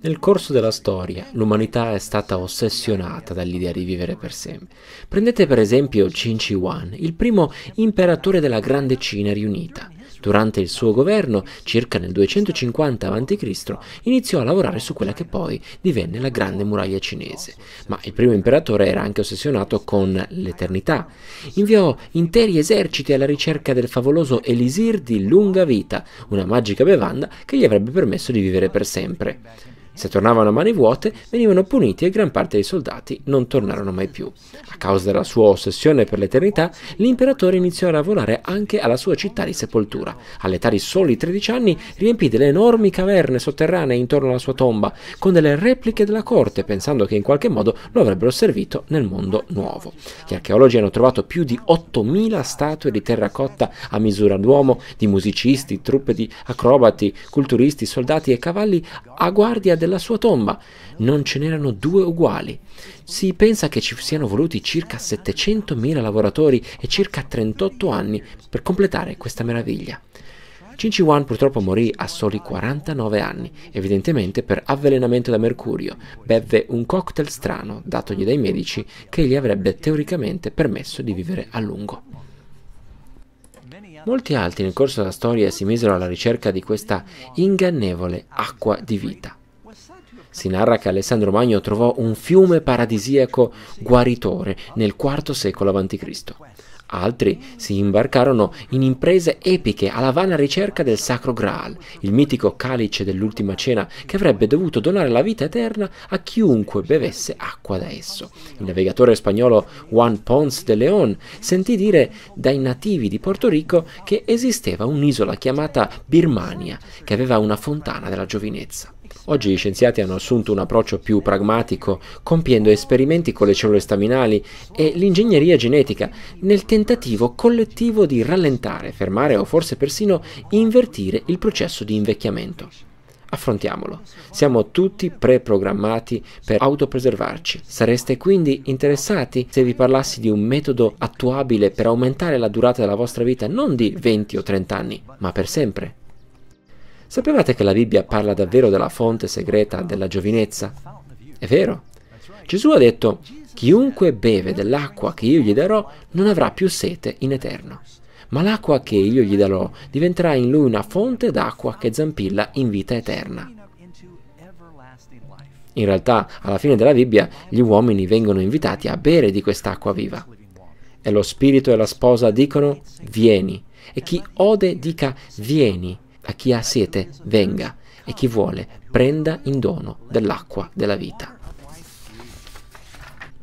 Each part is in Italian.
Nel corso della storia l'umanità è stata ossessionata dall'idea di vivere per sempre. Prendete per esempio Qin Shi Huang, il primo imperatore della grande Cina riunita. Durante il suo governo, circa nel 250 a.C., iniziò a lavorare su quella che poi divenne la Grande Muraglia Cinese. Ma il primo imperatore era anche ossessionato con l'eternità. Inviò interi eserciti alla ricerca del favoloso elisir di lunga vita, una magica bevanda che gli avrebbe permesso di vivere per sempre. Se tornavano a mani vuote venivano puniti e gran parte dei soldati non tornarono mai più. A causa della sua ossessione per l'eternità, l'imperatore iniziò a lavorare anche alla sua città di sepoltura. All'età di soli 13 anni riempì delle enormi caverne sotterranee intorno alla sua tomba con delle repliche della corte, pensando che in qualche modo lo avrebbero servito nel mondo nuovo. Gli archeologi hanno trovato più di 8.000 statue di terracotta a misura d'uomo di musicisti, truppe di acrobati, culturisti, soldati e cavalli a guardia della sua tomba. Non ce n'erano due uguali. Si pensa che ci siano voluti circa 700.000 lavoratori e circa 38 anni per completare questa meraviglia. Cinci Wan purtroppo morì a soli 49 anni, evidentemente per avvelenamento da mercurio. Bevve un cocktail strano datogli dai medici che gli avrebbe teoricamente permesso di vivere a lungo. Molti altri nel corso della storia si misero alla ricerca di questa ingannevole acqua di vita. Si narra che Alessandro Magno trovò un fiume paradisiaco guaritore nel IV secolo a.C. Altri si imbarcarono in imprese epiche alla vana ricerca del Sacro Graal, il mitico calice dell'ultima cena che avrebbe dovuto donare la vita eterna a chiunque bevesse acqua da esso. Il navigatore spagnolo Juan Ponce de León sentì dire dai nativi di Porto Rico che esisteva un'isola chiamata Birmania che aveva una fontana della giovinezza. Oggi gli scienziati hanno assunto un approccio più pragmatico, compiendo esperimenti con le cellule staminali e l'ingegneria genetica, nel tentativo collettivo di rallentare, fermare o forse persino invertire il processo di invecchiamento. Affrontiamolo. Siamo tutti preprogrammati per autopreservarci. Sareste quindi interessati se vi parlassi di un metodo attuabile per aumentare la durata della vostra vita non di 20 o 30 anni, ma per sempre? Sapevate che la Bibbia parla davvero della fonte segreta della giovinezza? È vero. Gesù ha detto, chiunque beve dell'acqua che io gli darò non avrà più sete in eterno, ma l'acqua che io gli darò diventerà in lui una fonte d'acqua che zampilla in vita eterna. In realtà, alla fine della Bibbia, gli uomini vengono invitati a bere di quest'acqua viva. E lo spirito e la sposa dicono, vieni. E chi ode dica, vieni. A chi ha sete, venga, e chi vuole, prenda in dono dell'acqua della vita.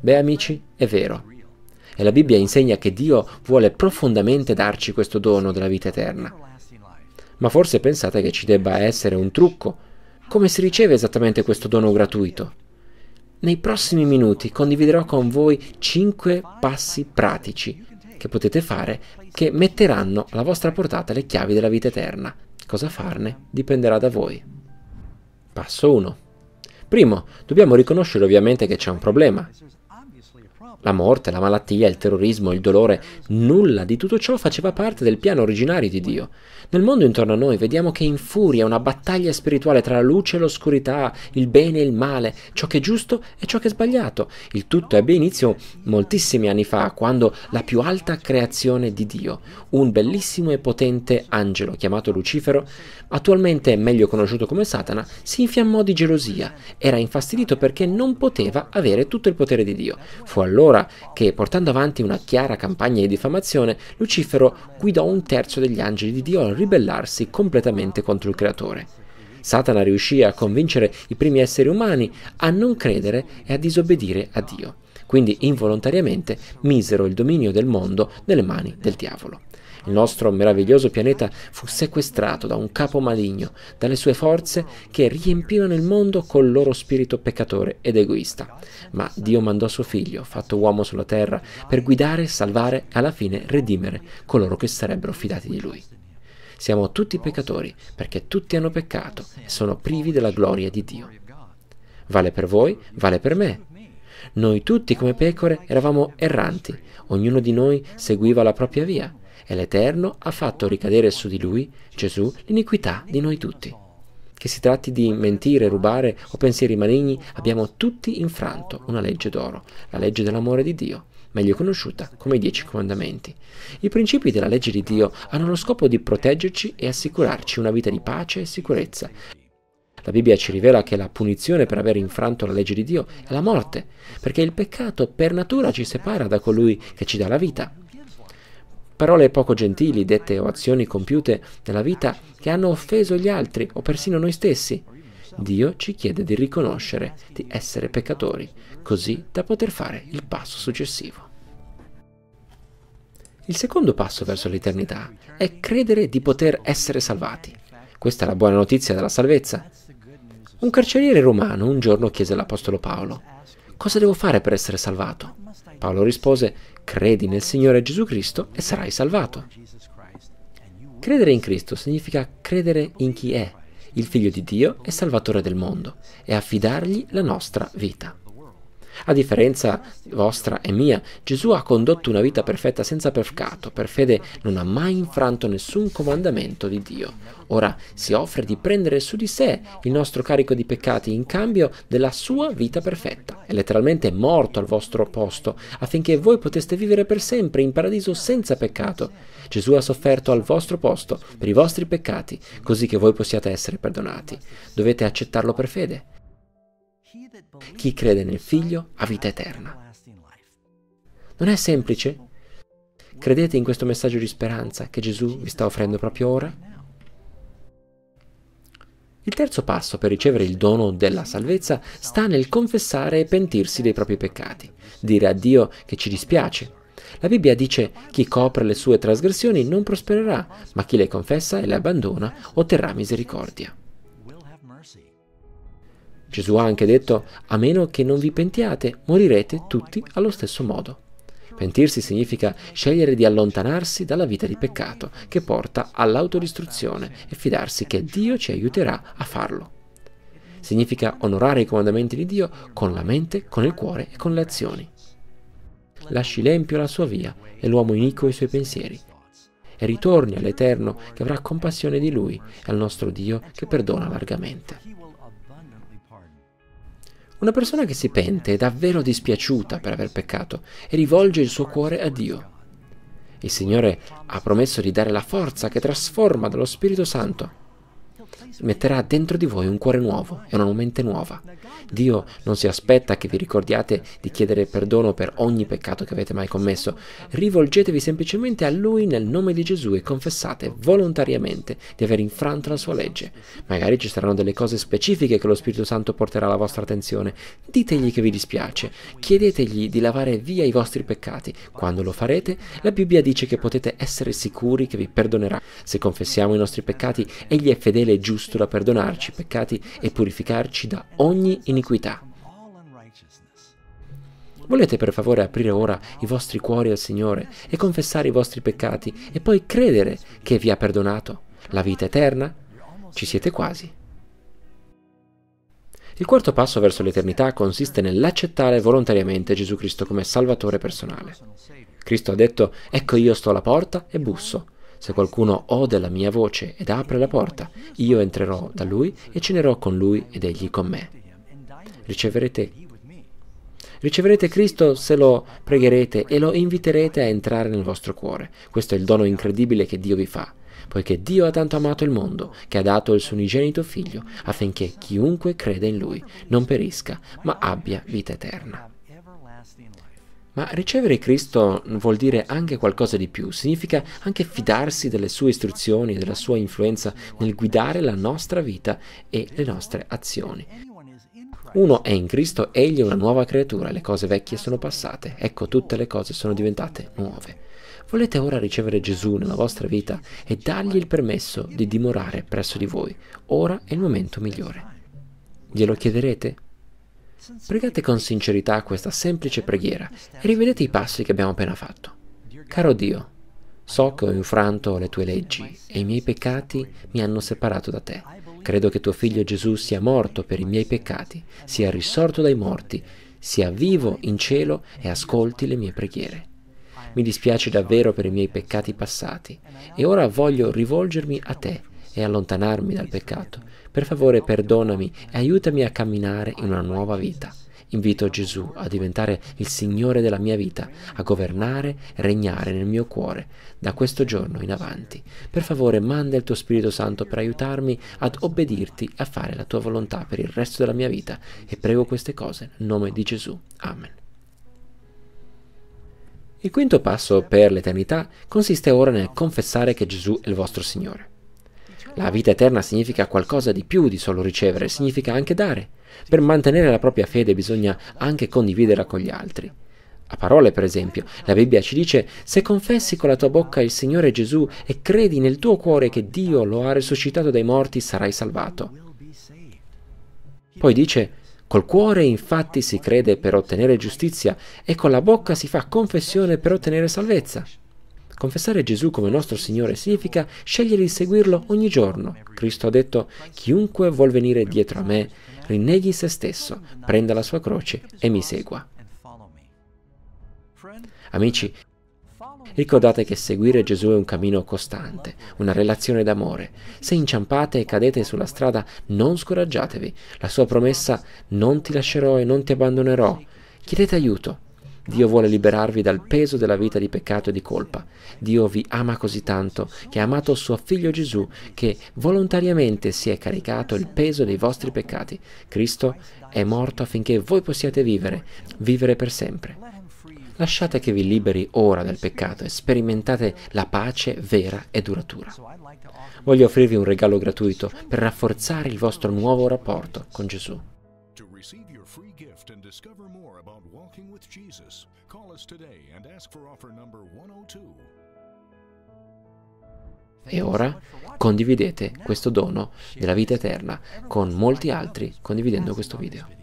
Beh amici, è vero. E la Bibbia insegna che Dio vuole profondamente darci questo dono della vita eterna. Ma forse pensate che ci debba essere un trucco. Come si riceve esattamente questo dono gratuito? Nei prossimi minuti condividerò con voi cinque passi pratici che potete fare che metteranno alla vostra portata le chiavi della vita eterna cosa farne dipenderà da voi. Passo 1. Primo, dobbiamo riconoscere ovviamente che c'è un problema. La morte, la malattia, il terrorismo, il dolore, nulla di tutto ciò faceva parte del piano originario di Dio. Nel mondo intorno a noi vediamo che infuria una battaglia spirituale tra la luce e l'oscurità, il bene e il male, ciò che è giusto e ciò che è sbagliato. Il tutto ebbe inizio moltissimi anni fa, quando la più alta creazione di Dio, un bellissimo e potente angelo chiamato Lucifero, attualmente meglio conosciuto come Satana, si infiammò di gelosia. Era infastidito perché non poteva avere tutto il potere di Dio. Fu allora ancora che, portando avanti una chiara campagna di diffamazione, Lucifero guidò un terzo degli angeli di Dio a ribellarsi completamente contro il Creatore. Satana riuscì a convincere i primi esseri umani a non credere e a disobbedire a Dio. Quindi involontariamente misero il dominio del mondo nelle mani del diavolo. Il nostro meraviglioso pianeta fu sequestrato da un capo maligno, dalle sue forze che riempivano il mondo col loro spirito peccatore ed egoista. Ma Dio mandò suo figlio, fatto uomo sulla terra, per guidare, salvare e alla fine redimere coloro che sarebbero fidati di lui. Siamo tutti peccatori perché tutti hanno peccato e sono privi della gloria di Dio. Vale per voi, vale per me, noi tutti come pecore eravamo erranti, ognuno di noi seguiva la propria via, e l'Eterno ha fatto ricadere su di lui, Gesù, l'iniquità di noi tutti. Che si tratti di mentire, rubare o pensieri maligni, abbiamo tutti infranto una legge d'oro, la legge dell'amore di Dio, meglio conosciuta come i Dieci Comandamenti. I principi della legge di Dio hanno lo scopo di proteggerci e assicurarci una vita di pace e sicurezza. La Bibbia ci rivela che la punizione per aver infranto la legge di Dio è la morte, perché il peccato per natura ci separa da colui che ci dà la vita parole poco gentili dette o azioni compiute nella vita che hanno offeso gli altri o persino noi stessi. Dio ci chiede di riconoscere di essere peccatori, così da poter fare il passo successivo. Il secondo passo verso l'eternità è credere di poter essere salvati. Questa è la buona notizia della salvezza. Un carceriere romano un giorno chiese all'Apostolo Paolo, Cosa devo fare per essere salvato? Paolo rispose, credi nel Signore Gesù Cristo e sarai salvato. Credere in Cristo significa credere in chi è, il Figlio di Dio e Salvatore del mondo, e affidargli la nostra vita. A differenza vostra e mia, Gesù ha condotto una vita perfetta senza peccato, per fede non ha mai infranto nessun comandamento di Dio. Ora si offre di prendere su di sé il nostro carico di peccati in cambio della sua vita perfetta. È letteralmente morto al vostro posto affinché voi poteste vivere per sempre in paradiso senza peccato. Gesù ha sofferto al vostro posto per i vostri peccati, così che voi possiate essere perdonati. Dovete accettarlo per fede. Chi crede nel figlio ha vita eterna. Non è semplice? Credete in questo messaggio di speranza che Gesù vi sta offrendo proprio ora? Il terzo passo per ricevere il dono della salvezza sta nel confessare e pentirsi dei propri peccati, dire a Dio che ci dispiace. La Bibbia dice chi copre le sue trasgressioni non prospererà, ma chi le confessa e le abbandona otterrà misericordia. Gesù ha anche detto, a meno che non vi pentiate, morirete tutti allo stesso modo. Pentirsi significa scegliere di allontanarsi dalla vita di peccato che porta all'autodistruzione e fidarsi che Dio ci aiuterà a farlo. Significa onorare i comandamenti di Dio con la mente, con il cuore e con le azioni. Lasci l'empio la sua via e l'uomo iniquo i suoi pensieri e ritorni all'Eterno che avrà compassione di lui e al nostro Dio che perdona largamente. Una persona che si pente è davvero dispiaciuta per aver peccato e rivolge il suo cuore a Dio. Il Signore ha promesso di dare la forza che trasforma dallo Spirito Santo metterà dentro di voi un cuore nuovo e una mente nuova. Dio non si aspetta che vi ricordiate di chiedere perdono per ogni peccato che avete mai commesso. Rivolgetevi semplicemente a Lui nel nome di Gesù e confessate volontariamente di aver infranto la sua legge. Magari ci saranno delle cose specifiche che lo Spirito Santo porterà alla vostra attenzione. Ditegli che vi dispiace, chiedetegli di lavare via i vostri peccati. Quando lo farete, la Bibbia dice che potete essere sicuri che vi perdonerà. Se confessiamo i nostri peccati, Egli è fedele giusto da perdonarci i peccati e purificarci da ogni iniquità. Volete per favore aprire ora i vostri cuori al Signore e confessare i vostri peccati e poi credere che vi ha perdonato? La vita eterna? Ci siete quasi. Il quarto passo verso l'eternità consiste nell'accettare volontariamente Gesù Cristo come Salvatore personale. Cristo ha detto, ecco io sto alla porta e busso. Se qualcuno ode la mia voce ed apre la porta, io entrerò da lui e cenerò con lui ed egli con me. Riceverete, riceverete Cristo se lo pregherete e lo inviterete a entrare nel vostro cuore. Questo è il dono incredibile che Dio vi fa poiché Dio ha tanto amato il mondo che ha dato il suo unigenito figlio affinché chiunque crede in lui non perisca, ma abbia vita eterna. Ma ricevere Cristo vuol dire anche qualcosa di più, significa anche fidarsi delle sue istruzioni, della sua influenza nel guidare la nostra vita e le nostre azioni. Uno è in Cristo, egli è una nuova creatura, le cose vecchie sono passate, ecco tutte le cose sono diventate nuove. Volete ora ricevere Gesù nella vostra vita e dargli il permesso di dimorare presso di voi. Ora è il momento migliore. Glielo chiederete? Pregate con sincerità questa semplice preghiera e rivedete i passi che abbiamo appena fatto. Caro Dio, so che ho infranto le tue leggi e i miei peccati mi hanno separato da te. Credo che tuo figlio Gesù sia morto per i miei peccati, sia risorto dai morti, sia vivo in cielo e ascolti le mie preghiere. Mi dispiace davvero per i miei peccati passati e ora voglio rivolgermi a te e allontanarmi dal peccato. Per favore perdonami e aiutami a camminare in una nuova vita. Invito Gesù a diventare il Signore della mia vita, a governare e regnare nel mio cuore da questo giorno in avanti. Per favore manda il tuo Spirito Santo per aiutarmi ad obbedirti e a fare la tua volontà per il resto della mia vita e prego queste cose nel nome di Gesù. Amen. Il quinto passo per l'eternità consiste ora nel confessare che Gesù è il vostro Signore. La vita eterna significa qualcosa di più di solo ricevere, significa anche dare. Per mantenere la propria fede bisogna anche condividerla con gli altri. A parole, per esempio, la Bibbia ci dice, se confessi con la tua bocca il Signore Gesù e credi nel tuo cuore che Dio lo ha risuscitato dai morti, sarai salvato. Poi dice, col cuore infatti si crede per ottenere giustizia e con la bocca si fa confessione per ottenere salvezza. Confessare Gesù come nostro Signore significa scegliere di seguirlo ogni giorno. Cristo ha detto, chiunque vuol venire dietro a me, rinneghi se stesso, prenda la sua croce e mi segua. Amici, Ricordate che seguire Gesù è un cammino costante, una relazione d'amore. Se inciampate e cadete sulla strada, non scoraggiatevi. La sua promessa non ti lascerò e non ti abbandonerò. Chiedete aiuto, Dio vuole liberarvi dal peso della vita di peccato e di colpa. Dio vi ama così tanto che ha amato suo figlio Gesù che volontariamente si è caricato il peso dei vostri peccati. Cristo è morto affinché voi possiate vivere, vivere per sempre. Lasciate che vi liberi ora dal peccato e sperimentate la pace vera e duratura. Voglio offrirvi un regalo gratuito per rafforzare il vostro nuovo rapporto con Gesù. Walking with Jesus. Call us today and ask for offer number 102. E ora condividete questo dono della vita eterna con molti altri condividendo questo video.